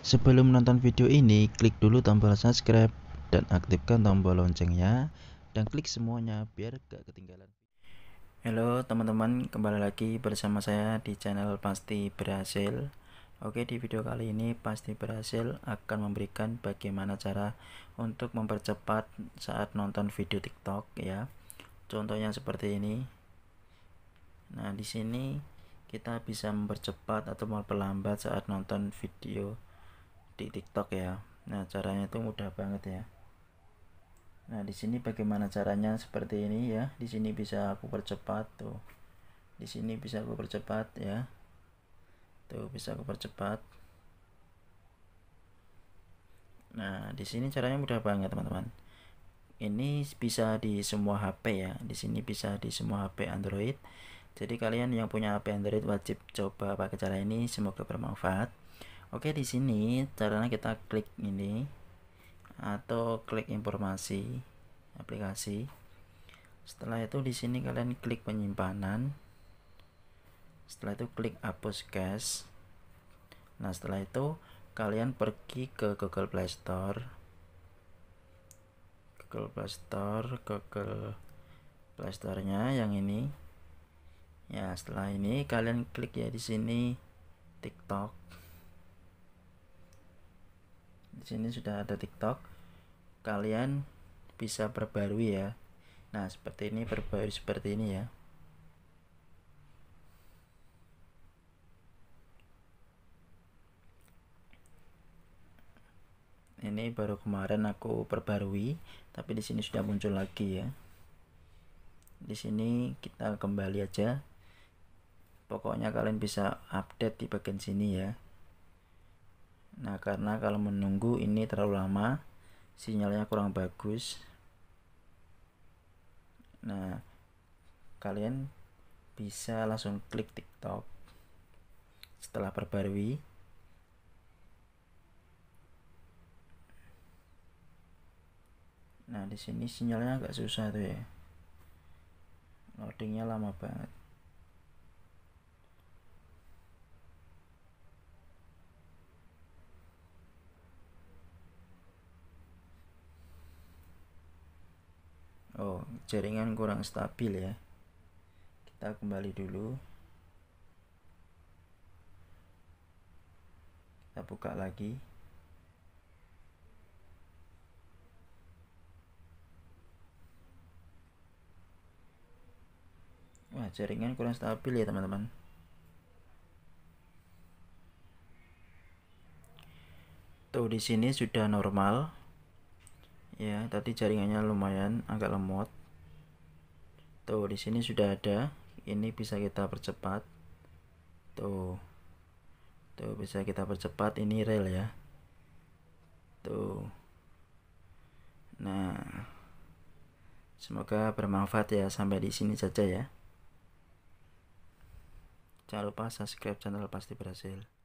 Sebelum menonton video ini, klik dulu tombol subscribe dan aktifkan tombol loncengnya dan klik semuanya biar gak ketinggalan. Halo teman-teman, kembali lagi bersama saya di channel Pasti Berhasil. Oke, di video kali ini Pasti Berhasil akan memberikan bagaimana cara untuk mempercepat saat nonton video TikTok ya. Contohnya seperti ini. Nah, di sini kita bisa mempercepat atau memperlambat saat nonton video di TikTok ya. Nah, caranya itu mudah banget ya. Nah, di sini bagaimana caranya seperti ini ya. Di sini bisa aku percepat tuh. Di sini bisa aku percepat ya. Tuh, bisa aku percepat. Nah, di sini caranya mudah banget, teman-teman. Ini bisa di semua HP ya. Di sini bisa di semua HP Android. Jadi kalian yang punya HP Android wajib coba pakai cara ini, semoga bermanfaat. Oke, di sini caranya kita klik ini atau klik informasi aplikasi. Setelah itu di sini kalian klik penyimpanan. Setelah itu klik hapus cache. Nah, setelah itu kalian pergi ke Google Play Store. Google Play Store, Google Play Store-nya yang ini. Ya, setelah ini kalian klik ya di sini TikTok di sini sudah ada TikTok kalian bisa perbarui ya nah seperti ini perbarui seperti ini ya ini baru kemarin aku perbarui tapi di sini sudah muncul lagi ya di sini kita kembali aja pokoknya kalian bisa update di bagian sini ya Nah, karena kalau menunggu ini terlalu lama, sinyalnya kurang bagus. Nah, kalian bisa langsung klik TikTok setelah perbarui. Nah, di sini sinyalnya agak susah tuh ya. Loadingnya lama banget. jaringan kurang stabil ya kita kembali dulu kita buka lagi wah jaringan kurang stabil ya teman-teman tuh di sini sudah normal ya tadi jaringannya lumayan agak lemot Tuh, di sini sudah ada. Ini bisa kita percepat. Tuh. Tuh, bisa kita percepat ini rel ya. Tuh. Nah, semoga bermanfaat ya sampai di sini saja ya. Jangan lupa subscribe channel Pasti Berhasil.